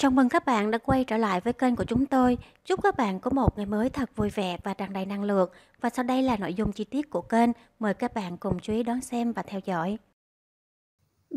Chào mừng các bạn đã quay trở lại với kênh của chúng tôi. Chúc các bạn có một ngày mới thật vui vẻ và tràn đầy năng lượng. Và sau đây là nội dung chi tiết của kênh. Mời các bạn cùng chú ý đón xem và theo dõi.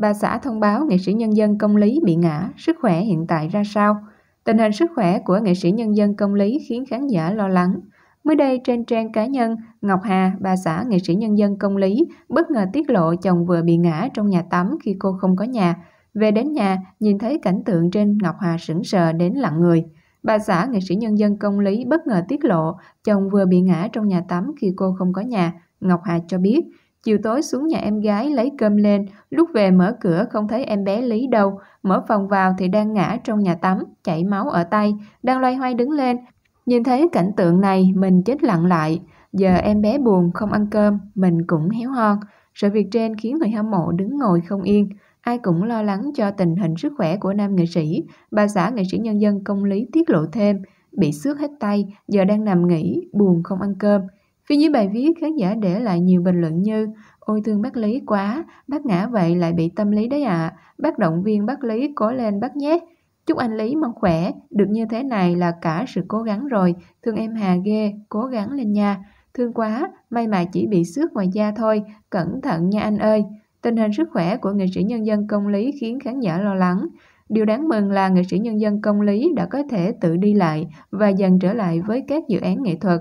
Bà xã thông báo nghệ sĩ nhân dân công lý bị ngã, sức khỏe hiện tại ra sao? Tình hình sức khỏe của nghệ sĩ nhân dân công lý khiến khán giả lo lắng. Mới đây trên trang cá nhân, Ngọc Hà, bà xã nghệ sĩ nhân dân công lý, bất ngờ tiết lộ chồng vừa bị ngã trong nhà tắm khi cô không có nhà. Về đến nhà, nhìn thấy cảnh tượng trên Ngọc Hà sững sờ đến lặng người. Bà xã nghệ sĩ nhân dân công lý bất ngờ tiết lộ chồng vừa bị ngã trong nhà tắm khi cô không có nhà. Ngọc Hà cho biết, chiều tối xuống nhà em gái lấy cơm lên, lúc về mở cửa không thấy em bé Lý đâu, mở phòng vào thì đang ngã trong nhà tắm, chảy máu ở tay, đang loay hoay đứng lên. Nhìn thấy cảnh tượng này, mình chết lặng lại. Giờ em bé buồn, không ăn cơm, mình cũng héo hon. Sự việc trên khiến người hâm mộ đứng ngồi không yên. Ai cũng lo lắng cho tình hình sức khỏe của nam nghệ sĩ, bà xã nghệ sĩ nhân dân công lý tiết lộ thêm, bị xước hết tay, giờ đang nằm nghỉ, buồn không ăn cơm. Phía dưới bài viết, khán giả để lại nhiều bình luận như Ôi thương bác Lý quá, bác ngã vậy lại bị tâm lý đấy ạ, à. bác động viên bác Lý cố lên bác nhé. Chúc anh Lý mong khỏe, được như thế này là cả sự cố gắng rồi, thương em Hà ghê, cố gắng lên nha. Thương quá, may mà chỉ bị xước ngoài da thôi, cẩn thận nha anh ơi. Tình hình sức khỏe của nghệ sĩ nhân dân công lý khiến khán giả lo lắng. Điều đáng mừng là nghệ sĩ nhân dân công lý đã có thể tự đi lại và dần trở lại với các dự án nghệ thuật.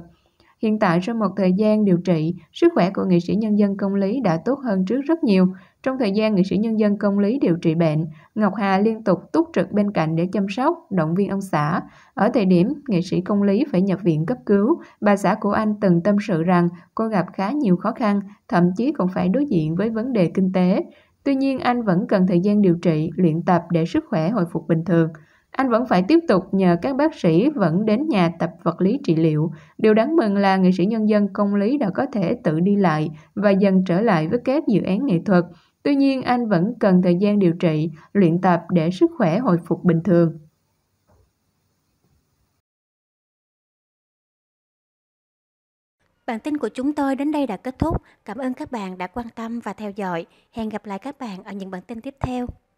Hiện tại sau một thời gian điều trị, sức khỏe của nghệ sĩ nhân dân công lý đã tốt hơn trước rất nhiều. Trong thời gian nghệ sĩ nhân dân công lý điều trị bệnh, Ngọc Hà liên tục túc trực bên cạnh để chăm sóc, động viên ông xã. Ở thời điểm nghệ sĩ công lý phải nhập viện cấp cứu, bà xã của anh từng tâm sự rằng cô gặp khá nhiều khó khăn, thậm chí còn phải đối diện với vấn đề kinh tế. Tuy nhiên, anh vẫn cần thời gian điều trị, luyện tập để sức khỏe hồi phục bình thường. Anh vẫn phải tiếp tục nhờ các bác sĩ vẫn đến nhà tập vật lý trị liệu. Điều đáng mừng là nghệ sĩ nhân dân công lý đã có thể tự đi lại và dần trở lại với các dự án nghệ thuật. Tuy nhiên, anh vẫn cần thời gian điều trị, luyện tập để sức khỏe hồi phục bình thường. Bản tin của chúng tôi đến đây đã kết thúc. Cảm ơn các bạn đã quan tâm và theo dõi. Hẹn gặp lại các bạn ở những bản tin tiếp theo.